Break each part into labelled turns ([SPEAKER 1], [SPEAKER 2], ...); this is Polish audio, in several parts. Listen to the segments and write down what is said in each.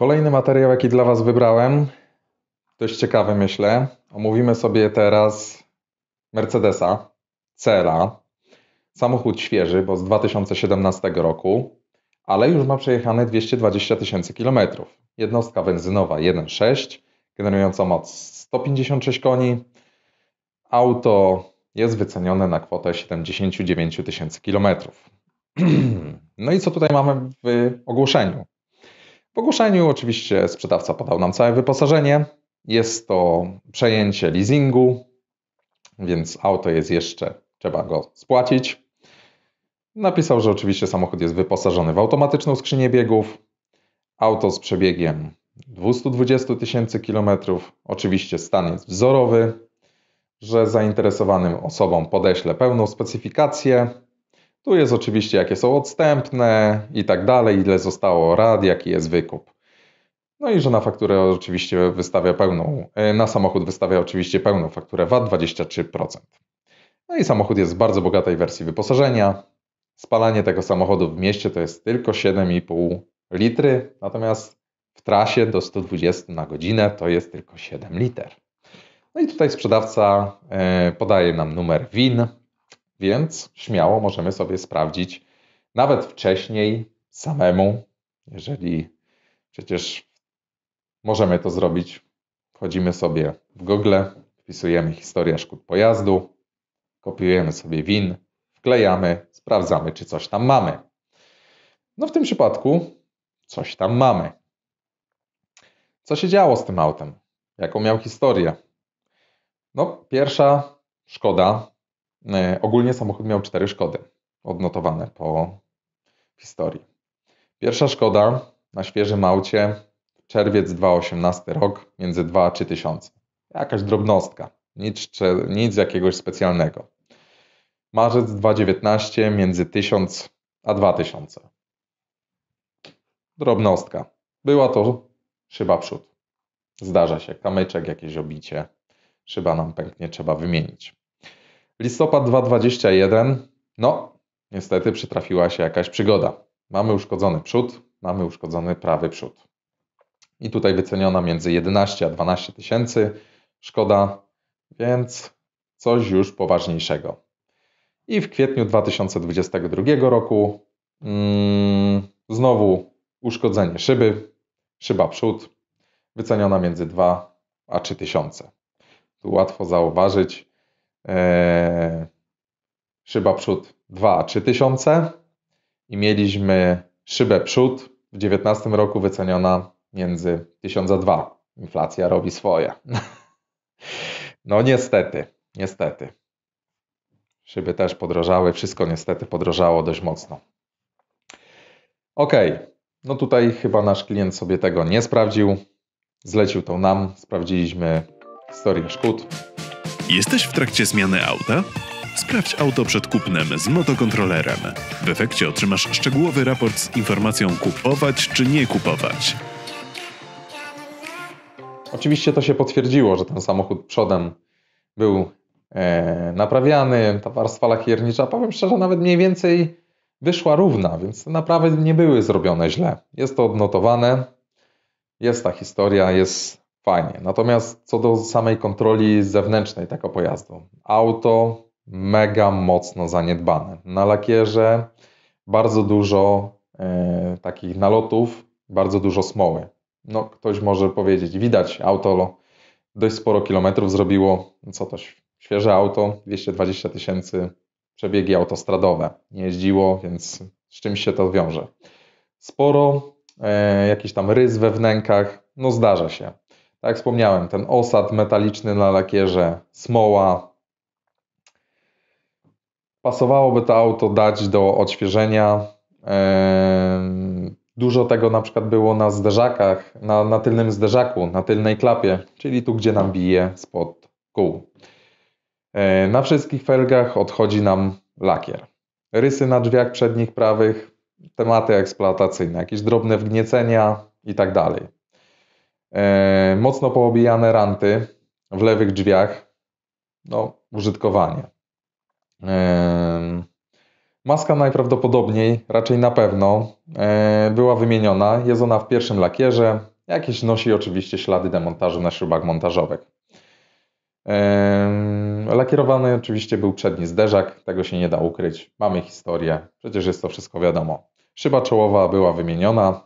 [SPEAKER 1] Kolejny materiał, jaki dla Was wybrałem, dość ciekawy myślę. Omówimy sobie teraz Mercedesa CLA. Samochód świeży, bo z 2017 roku, ale już ma przejechane 220 tysięcy kilometrów. Jednostka benzynowa 1.6, generująca moc 156 koni. Auto jest wycenione na kwotę 79 tysięcy kilometrów. No i co tutaj mamy w ogłoszeniu? W ogłoszeniu oczywiście sprzedawca podał nam całe wyposażenie. Jest to przejęcie leasingu, więc auto jest jeszcze, trzeba go spłacić. Napisał, że oczywiście samochód jest wyposażony w automatyczną skrzynię biegów, auto z przebiegiem 220 tysięcy kilometrów. Oczywiście stan jest wzorowy, że zainteresowanym osobom podeślę pełną specyfikację tu jest oczywiście, jakie są odstępne i tak dalej, ile zostało rad, jaki jest wykup. No i że na fakturę oczywiście wystawia pełną, e, na samochód wystawia oczywiście pełną fakturę VAT 23%. No i samochód jest w bardzo bogatej wersji wyposażenia. Spalanie tego samochodu w mieście to jest tylko 7,5 litry, natomiast w trasie do 120 na godzinę to jest tylko 7 liter. No i tutaj sprzedawca e, podaje nam numer WIN, więc śmiało możemy sobie sprawdzić nawet wcześniej samemu, jeżeli przecież możemy to zrobić. Wchodzimy sobie w Google, wpisujemy historię szkód pojazdu, kopiujemy sobie win, wklejamy, sprawdzamy, czy coś tam mamy. No w tym przypadku coś tam mamy. Co się działo z tym autem? Jaką miał historię? No, pierwsza szkoda E, ogólnie samochód miał cztery szkody odnotowane po historii. Pierwsza szkoda na świeżym aucie, czerwiec 2018 rok, między 2 a 3 tysiące. Jakaś drobnostka, nic, nic jakiegoś specjalnego. Marzec 2019, między 1000 a 2000. Drobnostka. Była to szyba przód. Zdarza się, kamyczek, jakieś obicie, szyba nam pęknie, trzeba wymienić. Listopad 2021. No, niestety przytrafiła się jakaś przygoda. Mamy uszkodzony przód, mamy uszkodzony prawy przód. I tutaj wyceniona między 11 a 12 tysięcy szkoda, więc coś już poważniejszego. I w kwietniu 2022 roku mm, znowu uszkodzenie szyby, szyba przód, wyceniona między 2 a 3 tysiące. Tu łatwo zauważyć, Eee, szyba przód 2 3000 tysiące i mieliśmy szybę przód w 19 roku wyceniona między 1000 a Inflacja robi swoje. No niestety, niestety. Szyby też podrożały, wszystko niestety podrożało dość mocno. Ok, no tutaj chyba nasz klient sobie tego nie sprawdził. Zlecił to nam, sprawdziliśmy historię szkód. Jesteś w trakcie zmiany auta? Sprawdź auto przed kupnem z motokontrolerem. W efekcie otrzymasz szczegółowy raport z informacją kupować czy nie kupować. Oczywiście to się potwierdziło, że ten samochód przodem był e, naprawiany, ta warstwa lakiernicza, powiem szczerze, nawet mniej więcej wyszła równa, więc te naprawy nie były zrobione źle. Jest to odnotowane, jest ta historia, jest fajnie. Natomiast co do samej kontroli zewnętrznej tego tak pojazdu, auto mega mocno zaniedbane. Na lakierze bardzo dużo e, takich nalotów, bardzo dużo smoły. No, ktoś może powiedzieć, widać, auto dość sporo kilometrów zrobiło, no co to świeże auto, 220 tysięcy przebiegi autostradowe. Nie jeździło, więc z czymś się to wiąże. Sporo e, jakiś tam rys we wnękach, no zdarza się. Tak wspomniałem, ten osad metaliczny na lakierze, smoła. Pasowałoby to auto dać do odświeżenia. Dużo tego na przykład było na zderzakach, na, na tylnym zderzaku, na tylnej klapie, czyli tu, gdzie nam bije spod kół. Na wszystkich felgach odchodzi nam lakier. Rysy na drzwiach przednich prawych, tematy eksploatacyjne, jakieś drobne wgniecenia i tak dalej. E, mocno poobijane ranty w lewych drzwiach, no, użytkowanie. E, maska najprawdopodobniej, raczej na pewno, e, była wymieniona. Jest ona w pierwszym lakierze. Jakieś nosi oczywiście ślady demontażu na śrubach montażowych. Lakierowany oczywiście był przedni zderzak, tego się nie da ukryć. Mamy historię, przecież jest to wszystko wiadomo. Szyba czołowa była wymieniona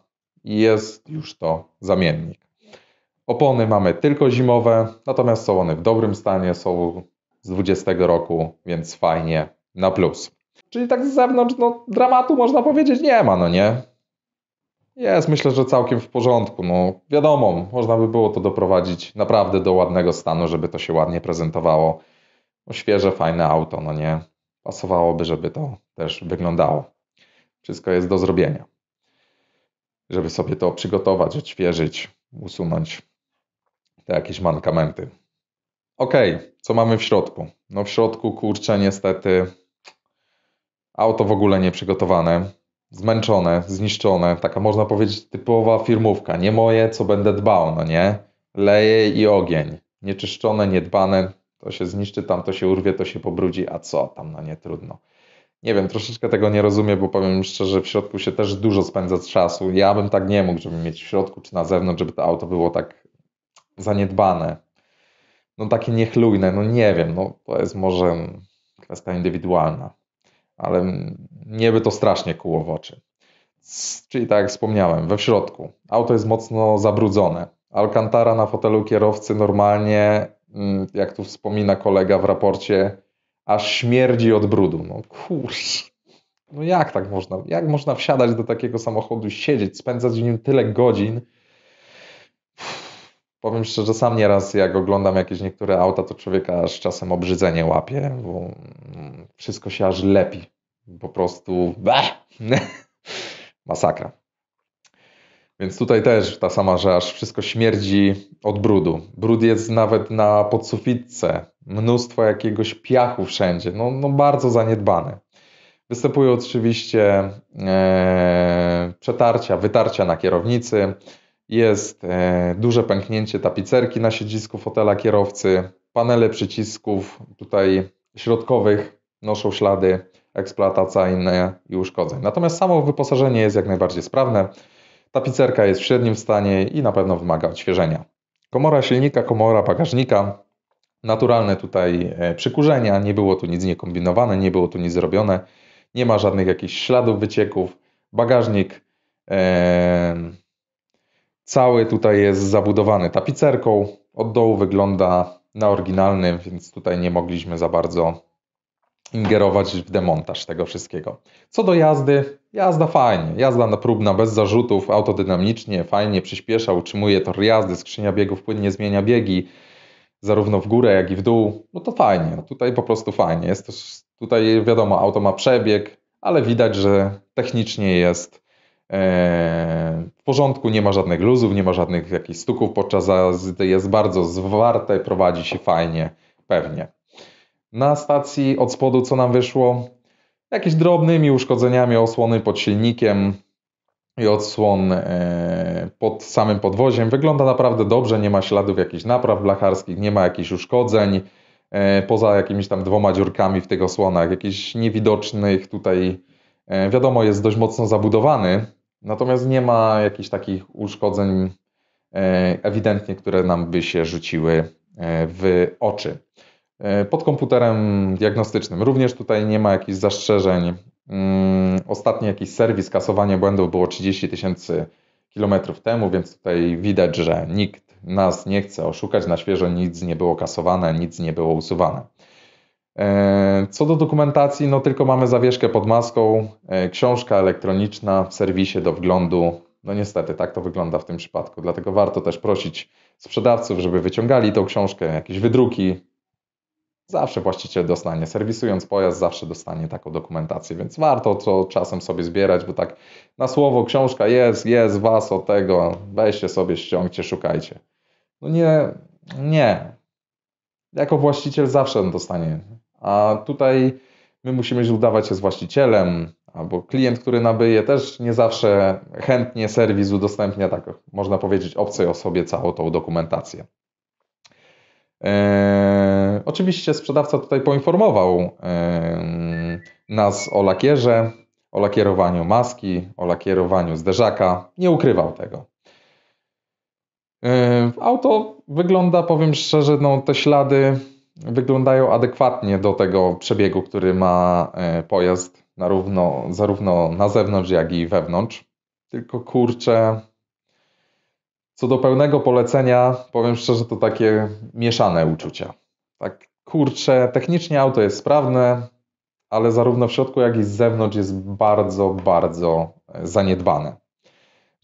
[SPEAKER 1] i jest już to zamiennik. Opony mamy tylko zimowe, natomiast są one w dobrym stanie, są z 20 roku, więc fajnie, na plus. Czyli tak z zewnątrz, no dramatu można powiedzieć nie ma, no nie? Jest, myślę, że całkiem w porządku. No wiadomo, można by było to doprowadzić naprawdę do ładnego stanu, żeby to się ładnie prezentowało. No, świeże, fajne auto, no nie? Pasowałoby, żeby to też wyglądało. Wszystko jest do zrobienia. Żeby sobie to przygotować, odświeżyć, usunąć jakieś mankamenty. Okej, okay, co mamy w środku? No w środku, kurczę, niestety auto w ogóle nieprzygotowane, zmęczone, zniszczone, taka można powiedzieć typowa firmówka, nie moje, co będę dbał, no nie? Leje i ogień, nieczyszczone, niedbane, to się zniszczy, tam to się urwie, to się pobrudzi, a co tam, no nie trudno. Nie wiem, troszeczkę tego nie rozumiem, bo powiem szczerze, w środku się też dużo spędza czasu. Ja bym tak nie mógł, żeby mieć w środku czy na zewnątrz, żeby to auto było tak zaniedbane. No takie niechlujne, no nie wiem, no to jest może kwestia indywidualna, ale nie by to strasznie kuło w oczy. Czyli tak jak wspomniałem, we w środku. Auto jest mocno zabrudzone. Alcantara na fotelu kierowcy normalnie, mm, jak tu wspomina kolega w raporcie, aż śmierdzi od brudu. No kurczę. No jak tak można? Jak można wsiadać do takiego samochodu, siedzieć, spędzać w nim tyle godzin Powiem szczerze, sam nieraz jak oglądam jakieś niektóre auta, to człowieka aż czasem obrzydzenie łapie, bo mm, wszystko się aż lepi. Po prostu bah! masakra. Więc tutaj też ta sama, że aż wszystko śmierdzi od brudu. Brud jest nawet na podsufitce. Mnóstwo jakiegoś piachu wszędzie. No, no bardzo zaniedbane. Występują oczywiście e, przetarcia, wytarcia na kierownicy. Jest e, duże pęknięcie tapicerki na siedzisku fotela kierowcy, panele przycisków tutaj środkowych noszą ślady eksploatacyjne i uszkodzeń. Natomiast samo wyposażenie jest jak najbardziej sprawne. Tapicerka jest w średnim stanie i na pewno wymaga odświeżenia. Komora silnika, komora bagażnika, naturalne tutaj e, przykurzenia, nie było tu nic niekombinowane, nie było tu nic zrobione, nie ma żadnych jakichś śladów wycieków. Bagażnik, e, Cały tutaj jest zabudowany tapicerką. Od dołu wygląda na oryginalny, więc tutaj nie mogliśmy za bardzo ingerować w demontaż tego wszystkiego. Co do jazdy, jazda fajnie, jazda na próbna, bez zarzutów, autodynamicznie, fajnie przyspiesza, utrzymuje tor jazdy, skrzynia biegów płynnie zmienia biegi, zarówno w górę, jak i w dół. No to fajnie, no tutaj po prostu fajnie. Jest tutaj wiadomo, auto ma przebieg, ale widać, że technicznie jest E, w porządku, nie ma żadnych luzów, nie ma żadnych jakichś stuków podczas jazdy, jest bardzo zwarte, prowadzi się fajnie, pewnie. Na stacji od spodu co nam wyszło? Jakieś drobnymi uszkodzeniami osłony pod silnikiem i odsłon e, pod samym podwoziem. Wygląda naprawdę dobrze, nie ma śladów jakichś napraw blacharskich, nie ma jakichś uszkodzeń, e, poza jakimiś tam dwoma dziurkami w tych osłonach, jakichś niewidocznych tutaj, wiadomo jest dość mocno zabudowany, Natomiast nie ma jakichś takich uszkodzeń e, ewidentnie, które nam by się rzuciły e, w oczy. E, pod komputerem diagnostycznym również tutaj nie ma jakichś zastrzeżeń. Mm, ostatni jakiś serwis kasowania błędów było 30 tysięcy kilometrów temu, więc tutaj widać, że nikt nas nie chce oszukać. Na świeżo nic nie było kasowane, nic nie było usuwane. E, co do dokumentacji, no tylko mamy zawieszkę pod maską, e, książka elektroniczna w serwisie do wglądu. No niestety, tak to wygląda w tym przypadku. Dlatego warto też prosić sprzedawców, żeby wyciągali tą książkę, jakieś wydruki. Zawsze właściciel dostanie, serwisując pojazd, zawsze dostanie taką dokumentację, więc warto to czasem sobie zbierać, bo tak na słowo książka jest, jest was od tego, weźcie sobie, ściągcie, szukajcie. No nie, nie, jako właściciel zawsze dostanie. A tutaj my musimy udawać się z właścicielem, albo klient, który nabyje, też nie zawsze chętnie serwis udostępnia, tak można powiedzieć, obcej osobie całą tą dokumentację. Eee, oczywiście sprzedawca tutaj poinformował eee, nas o lakierze, o lakierowaniu maski, o lakierowaniu zderzaka. Nie ukrywał tego. E, auto wygląda, powiem szczerze, no te ślady wyglądają adekwatnie do tego przebiegu, który ma e, pojazd na równo, zarówno na zewnątrz, jak i wewnątrz. Tylko kurczę, co do pełnego polecenia, powiem szczerze, to takie mieszane uczucia. Tak kurczę, technicznie auto jest sprawne, ale zarówno w środku, jak i z zewnątrz jest bardzo, bardzo e, zaniedbane.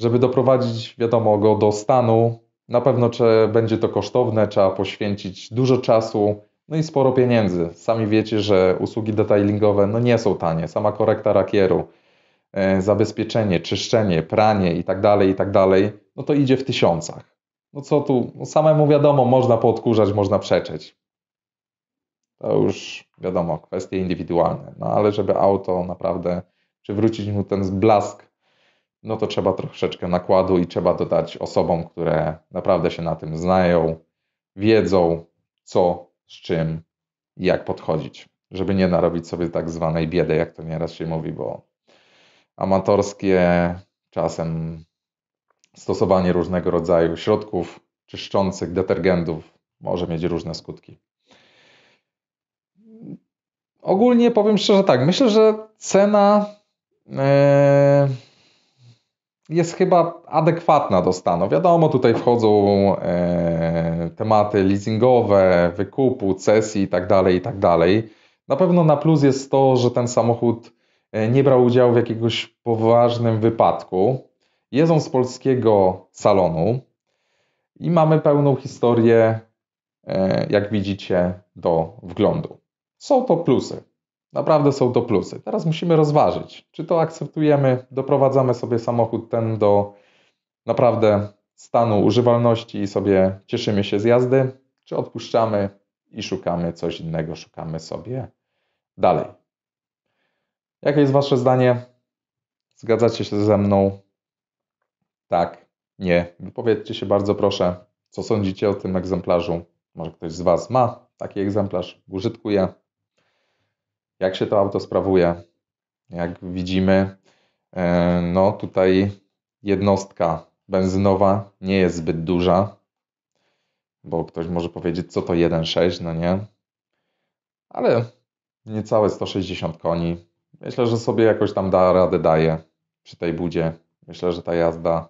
[SPEAKER 1] Żeby doprowadzić, wiadomo, go do stanu, na pewno będzie to kosztowne, trzeba poświęcić dużo czasu, no i sporo pieniędzy. Sami wiecie, że usługi detailingowe no nie są tanie. Sama korekta rakieru, e, zabezpieczenie, czyszczenie, pranie i i tak dalej tak dalej, no to idzie w tysiącach. No co tu, no samemu wiadomo, można podkurzać, można przeczeć. To już wiadomo, kwestie indywidualne. No ale żeby auto naprawdę przywrócić mu ten blask no to trzeba troszeczkę nakładu i trzeba dodać osobom, które naprawdę się na tym znają, wiedzą, co, z czym i jak podchodzić, żeby nie narobić sobie tak zwanej biedy, jak to nieraz się mówi, bo amatorskie czasem stosowanie różnego rodzaju środków czyszczących, detergentów może mieć różne skutki. Ogólnie powiem szczerze tak, myślę, że cena. Yy jest chyba adekwatna do stanu. Wiadomo, tutaj wchodzą e, tematy leasingowe, wykupu, cesji itd., tak itd. Tak na pewno na plus jest to, że ten samochód e, nie brał udziału w jakiegoś poważnym wypadku. Jest on z polskiego salonu i mamy pełną historię, e, jak widzicie, do wglądu. Są to plusy. Naprawdę są to plusy. Teraz musimy rozważyć, czy to akceptujemy, doprowadzamy sobie samochód ten do naprawdę stanu używalności i sobie cieszymy się z jazdy, czy odpuszczamy i szukamy coś innego, szukamy sobie dalej. Jakie jest Wasze zdanie? Zgadzacie się ze mną? Tak, nie. Wypowiedzcie się bardzo proszę, co sądzicie o tym egzemplarzu. Może ktoś z Was ma taki egzemplarz, użytkuje, jak się to auto sprawuje? Jak widzimy, e, no tutaj jednostka benzynowa nie jest zbyt duża, bo ktoś może powiedzieć, co to 1.6, no nie? Ale niecałe 160 koni. Myślę, że sobie jakoś tam da radę daje przy tej budzie. Myślę, że ta jazda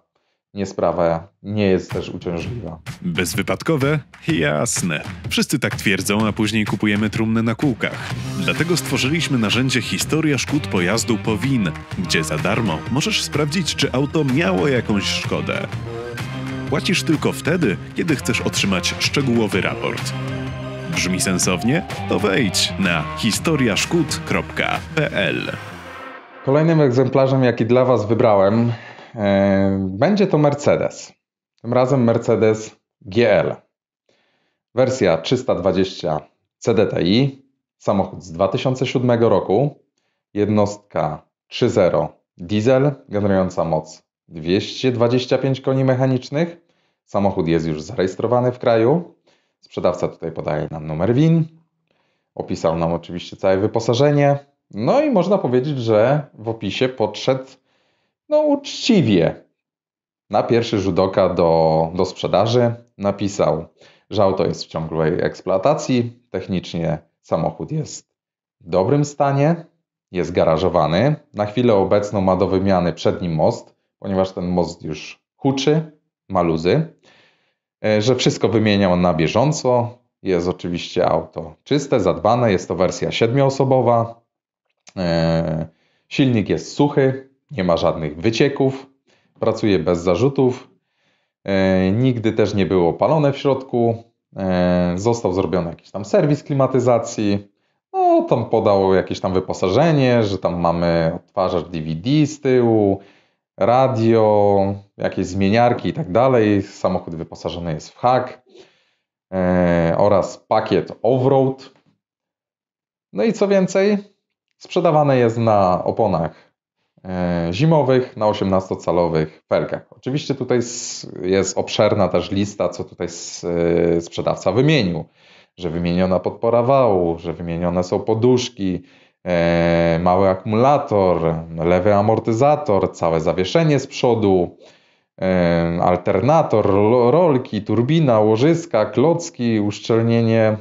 [SPEAKER 1] nie sprawia, nie jest też uciążliwa. Bezwypadkowe? Jasne. Wszyscy tak twierdzą, a później kupujemy trumny na kółkach. Dlatego stworzyliśmy narzędzie Historia Szkód Pojazdu POWIN, gdzie za darmo możesz sprawdzić, czy auto miało jakąś szkodę. Płacisz tylko wtedy, kiedy chcesz otrzymać szczegółowy raport. Brzmi sensownie? To wejdź na historiaszkód.pl Kolejnym egzemplarzem, jaki dla Was wybrałem, E, będzie to Mercedes. Tym razem Mercedes GL. Wersja 320 CDTI, samochód z 2007 roku, jednostka 3.0 diesel, generująca moc 225 koni mechanicznych. Samochód jest już zarejestrowany w kraju. Sprzedawca tutaj podaje nam numer WIN, opisał nam oczywiście całe wyposażenie. No i można powiedzieć, że w opisie podszedł no uczciwie na pierwszy rzut oka do, do sprzedaży napisał, że auto jest w ciągłej eksploatacji, technicznie samochód jest w dobrym stanie, jest garażowany. Na chwilę obecną ma do wymiany przedni most, ponieważ ten most już huczy, ma luzy, e, że wszystko wymieniał na bieżąco. Jest oczywiście auto czyste, zadbane, jest to wersja siedmioosobowa. E, silnik jest suchy, nie ma żadnych wycieków, pracuje bez zarzutów, e, nigdy też nie było palone w środku, e, został zrobiony jakiś tam serwis klimatyzacji, no tam podało jakieś tam wyposażenie, że tam mamy odtwarzacz DVD z tyłu, radio, jakieś zmieniarki i tak dalej. Samochód wyposażony jest w hak e, oraz pakiet offroad. No i co więcej, sprzedawane jest na oponach E, zimowych na 18-calowych felgach. Oczywiście tutaj jest obszerna też lista, co tutaj e, sprzedawca wymienił, że wymieniona podpora wału, że wymienione są poduszki, e, mały akumulator, lewy amortyzator, całe zawieszenie z przodu, alternator, rolki, turbina, łożyska, klocki, uszczelnienie,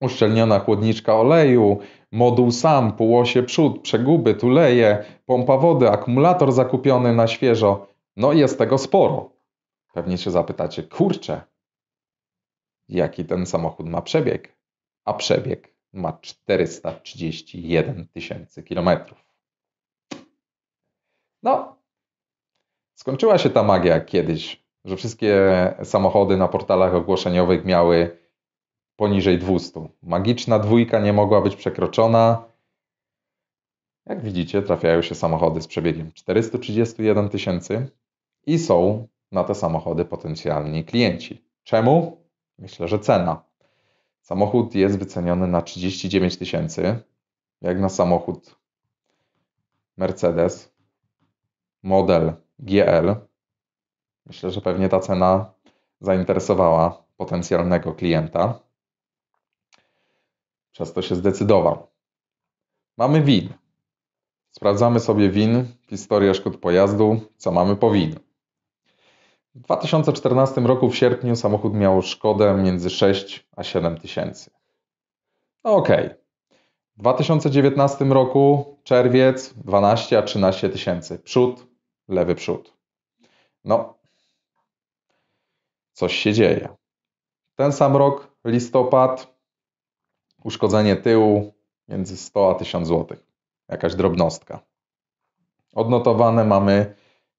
[SPEAKER 1] uszczelniona chłodniczka oleju, Moduł sam, półosie przód, przeguby, tuleje, pompa wody, akumulator zakupiony na świeżo. No jest tego sporo. Pewnie się zapytacie, kurczę, jaki ten samochód ma przebieg? A przebieg ma 431 tysięcy kilometrów. No, skończyła się ta magia kiedyś, że wszystkie samochody na portalach ogłoszeniowych miały poniżej 200. Magiczna dwójka nie mogła być przekroczona. Jak widzicie, trafiają się samochody z przebiegiem 431 tysięcy i są na te samochody potencjalni klienci. Czemu? Myślę, że cena. Samochód jest wyceniony na 39 tysięcy, jak na samochód Mercedes, model GL. Myślę, że pewnie ta cena zainteresowała potencjalnego klienta. Przez to się zdecydował. Mamy win. Sprawdzamy sobie win, historię szkód pojazdu, co mamy po win. W 2014 roku w sierpniu samochód miał szkodę między 6 a 7 tysięcy. No okej. Okay. W 2019 roku czerwiec 12 a 13 tysięcy. Przód, lewy przód. No, coś się dzieje. Ten sam rok, listopad, uszkodzenie tyłu między 100 a 1000 zł. Jakaś drobnostka. Odnotowane mamy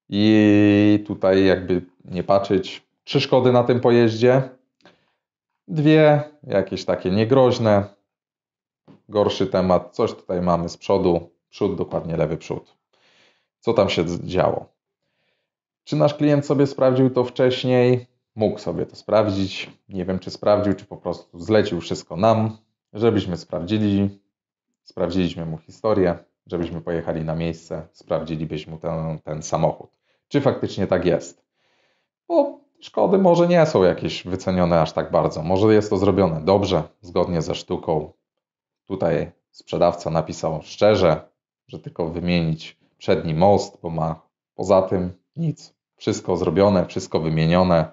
[SPEAKER 1] i tutaj jakby nie patrzeć, trzy szkody na tym pojeździe. Dwie jakieś takie niegroźne. Gorszy temat, coś tutaj mamy z przodu, przód, dokładnie lewy przód. Co tam się działo? Czy nasz klient sobie sprawdził to wcześniej? Mógł sobie to sprawdzić. Nie wiem, czy sprawdził, czy po prostu zlecił wszystko nam żebyśmy sprawdzili, sprawdziliśmy mu historię, żebyśmy pojechali na miejsce, sprawdzilibyśmy ten, ten samochód. Czy faktycznie tak jest? Bo szkody może nie są jakieś wycenione aż tak bardzo. Może jest to zrobione dobrze, zgodnie ze sztuką. Tutaj sprzedawca napisał szczerze, że tylko wymienić przedni most, bo ma poza tym nic. Wszystko zrobione, wszystko wymienione.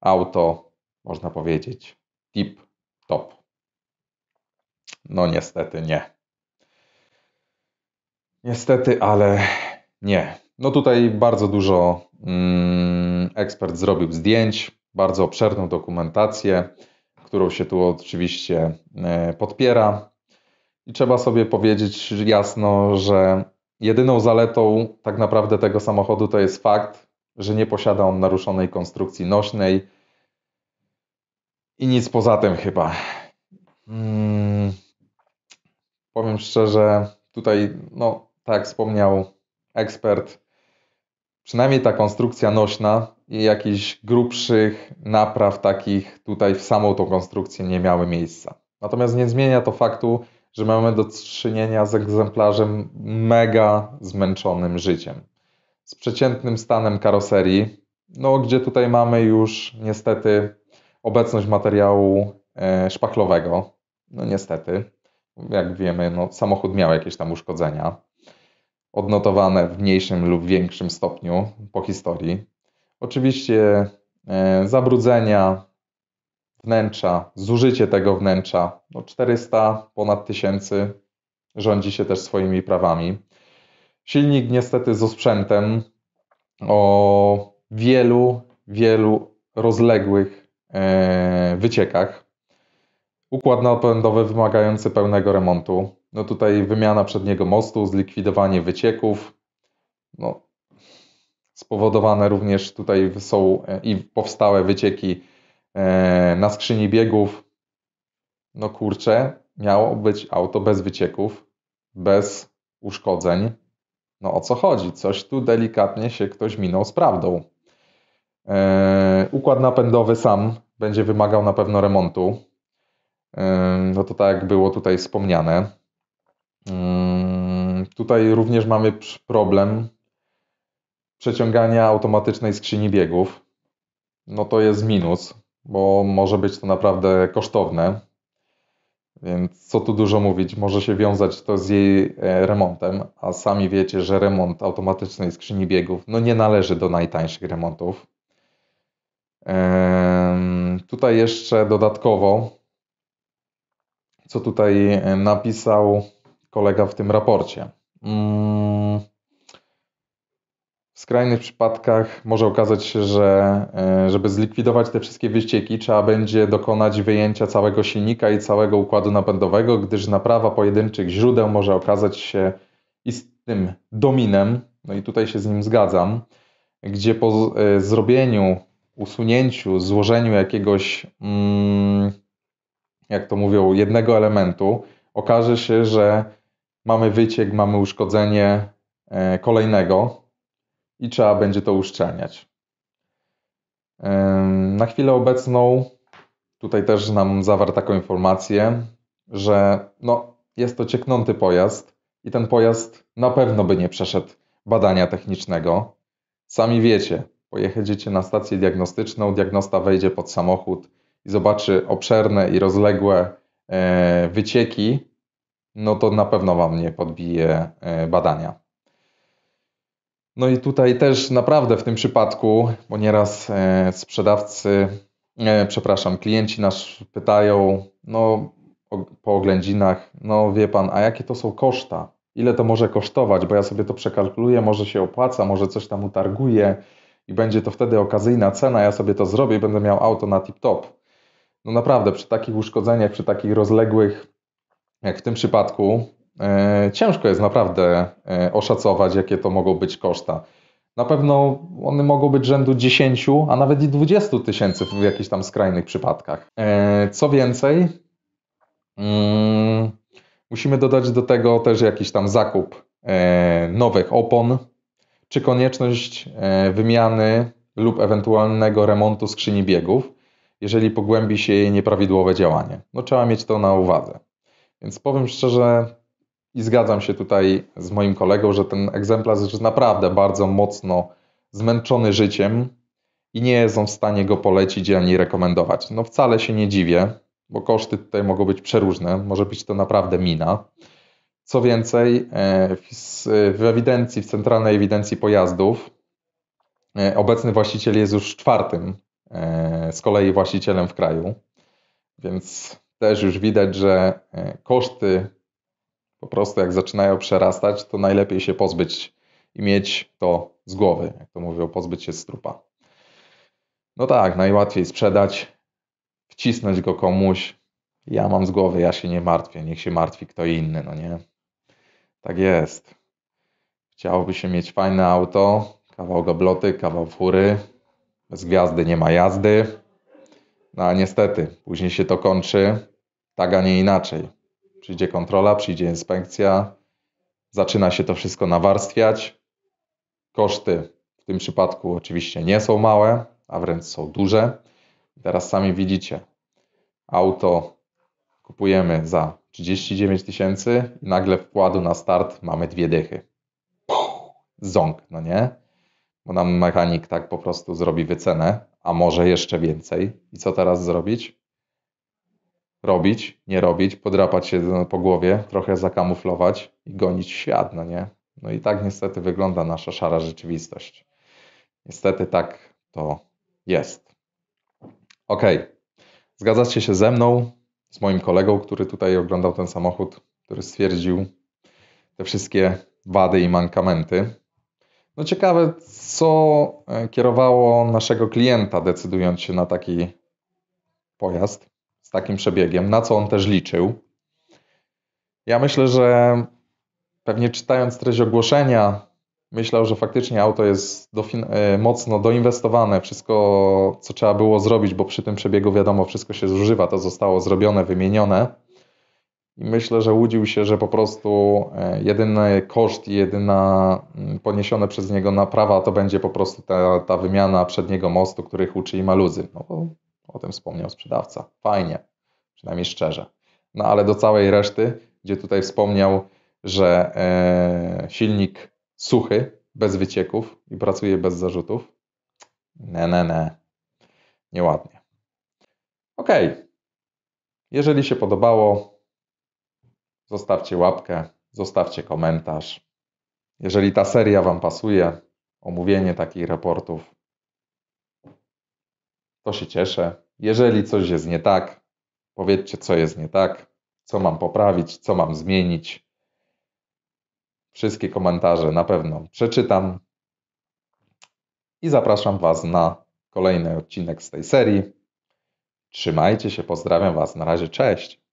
[SPEAKER 1] Auto, można powiedzieć, tip top. No niestety nie. Niestety, ale nie. No tutaj bardzo dużo mm, ekspert zrobił zdjęć, bardzo obszerną dokumentację, którą się tu oczywiście e, podpiera. I trzeba sobie powiedzieć jasno, że jedyną zaletą tak naprawdę tego samochodu to jest fakt, że nie posiada on naruszonej konstrukcji nośnej i nic poza tym chyba. Hmm, powiem szczerze, tutaj, no, tak jak wspomniał ekspert, przynajmniej ta konstrukcja nośna i jakichś grubszych napraw takich tutaj w samą tą konstrukcję nie miały miejsca. Natomiast nie zmienia to faktu, że mamy do czynienia z egzemplarzem mega zmęczonym życiem. Z przeciętnym stanem karoserii, no gdzie tutaj mamy już niestety obecność materiału e, szpachlowego. No niestety, jak wiemy, no, samochód miał jakieś tam uszkodzenia, odnotowane w mniejszym lub większym stopniu po historii. Oczywiście e, zabrudzenia wnętrza, zużycie tego wnętrza, no 400 ponad tysięcy rządzi się też swoimi prawami. Silnik niestety z osprzętem o wielu, wielu rozległych e, wyciekach. Układ napędowy wymagający pełnego remontu. No tutaj wymiana przedniego mostu, zlikwidowanie wycieków. No, spowodowane również tutaj są e, i powstałe wycieki e, na skrzyni biegów. No kurczę, miało być auto bez wycieków, bez uszkodzeń. No o co chodzi? Coś tu delikatnie się ktoś minął z prawdą. E, układ napędowy sam będzie wymagał na pewno remontu no to tak jak było tutaj wspomniane. Tutaj również mamy problem przeciągania automatycznej skrzyni biegów. No to jest minus, bo może być to naprawdę kosztowne. Więc co tu dużo mówić, może się wiązać to z jej e, remontem, a sami wiecie, że remont automatycznej skrzyni biegów no nie należy do najtańszych remontów. Tutaj jeszcze dodatkowo co tutaj e, napisał kolega w tym raporcie. Mm. W skrajnych przypadkach może okazać się, że e, żeby zlikwidować te wszystkie wyścieki, trzeba będzie dokonać wyjęcia całego silnika i całego układu napędowego, gdyż naprawa pojedynczych źródeł może okazać się istnym dominem, no i tutaj się z nim zgadzam, gdzie po e, zrobieniu, usunięciu, złożeniu jakiegoś. Mm, jak to mówią, jednego elementu, okaże się, że mamy wyciek, mamy uszkodzenie e, kolejnego i trzeba będzie to uszczelniać. Na chwilę obecną, tutaj też nam zawarł taką informację, że no, jest to cieknący pojazd i ten pojazd na pewno by nie przeszedł badania technicznego. Sami wiecie, pojedziecie na stację diagnostyczną, diagnosta wejdzie pod samochód, i zobaczy obszerne i rozległe e, wycieki, no to na pewno Wam nie podbije e, badania. No i tutaj też naprawdę w tym przypadku, bo nieraz e, sprzedawcy, przepraszam, klienci nas pytają, no po oględzinach, no wie Pan, a jakie to są koszta? Ile to może kosztować? Bo ja sobie to przekalkuluję, może się opłaca, może coś tam utarguję i będzie to wtedy okazyjna cena, ja sobie to zrobię i będę miał auto na tip-top no naprawdę przy takich uszkodzeniach, przy takich rozległych, jak w tym przypadku, e, ciężko jest naprawdę e, oszacować, jakie to mogą być koszta. Na pewno one mogą być rzędu 10, a nawet i 20 tysięcy w jakichś tam skrajnych przypadkach. E, co więcej, mm, musimy dodać do tego też jakiś tam zakup nowych opon, czy konieczność wymiany lub ewentualnego remontu skrzyni biegów jeżeli pogłębi się jej nieprawidłowe działanie. No trzeba mieć to na uwadze. Więc powiem szczerze i zgadzam się tutaj z moim kolegą, że ten egzemplarz jest naprawdę bardzo mocno zmęczony życiem i nie jest on w stanie go polecić ani rekomendować. No wcale się nie dziwię, bo koszty tutaj mogą być przeróżne, może być to naprawdę mina. Co więcej, e, w ewidencji, w centralnej ewidencji pojazdów, e, obecny właściciel jest już czwartym E, z kolei właścicielem w kraju. Więc też już widać, że e, koszty po prostu jak zaczynają przerastać, to najlepiej się pozbyć i mieć to z głowy, jak to mówią, pozbyć się z trupa. No tak, najłatwiej sprzedać, wcisnąć go komuś. Ja mam z głowy, ja się nie martwię, niech się martwi kto inny, no nie? Tak jest. Chciałoby się mieć fajne auto, kawał gabloty, kawał fury, bez gwiazdy nie ma jazdy. No a niestety, później się to kończy tak, a nie inaczej. Przyjdzie kontrola, przyjdzie inspekcja, zaczyna się to wszystko nawarstwiać. Koszty w tym przypadku oczywiście nie są małe, a wręcz są duże. Teraz sami widzicie, auto kupujemy za 39 tysięcy i nagle wkładu na start mamy dwie dychy. Puh, no nie? bo nam mechanik tak po prostu zrobi wycenę, a może jeszcze więcej. I co teraz zrobić? Robić, nie robić, podrapać się po głowie, trochę zakamuflować i gonić świat, no nie? No i tak niestety wygląda nasza szara rzeczywistość. Niestety tak to jest. Ok, zgadzacie się ze mną, z moim kolegą, który tutaj oglądał ten samochód, który stwierdził te wszystkie wady i mankamenty. No ciekawe, co e, kierowało naszego klienta, decydując się na taki pojazd z takim przebiegiem, na co on też liczył. Ja myślę, że pewnie czytając treść ogłoszenia, myślał, że faktycznie auto jest e, mocno doinwestowane. Wszystko, co trzeba było zrobić, bo przy tym przebiegu wiadomo, wszystko się zużywa, to zostało zrobione, wymienione i myślę, że łudził się, że po prostu e, jedyny koszt i jedyna mm, poniesione przez niego naprawa to będzie po prostu ta, ta wymiana przedniego mostu, który huczy i maluzy. No bo o tym wspomniał sprzedawca. Fajnie, przynajmniej szczerze. No ale do całej reszty, gdzie tutaj wspomniał, że e, silnik suchy, bez wycieków i pracuje bez zarzutów. Ne, ne, ne. Nieładnie. Ok. Jeżeli się podobało, Zostawcie łapkę, zostawcie komentarz. Jeżeli ta seria Wam pasuje, omówienie takich raportów, to się cieszę. Jeżeli coś jest nie tak, powiedzcie, co jest nie tak, co mam poprawić, co mam zmienić. Wszystkie komentarze na pewno przeczytam i zapraszam Was na kolejny odcinek z tej serii. Trzymajcie się, pozdrawiam Was, na razie, cześć.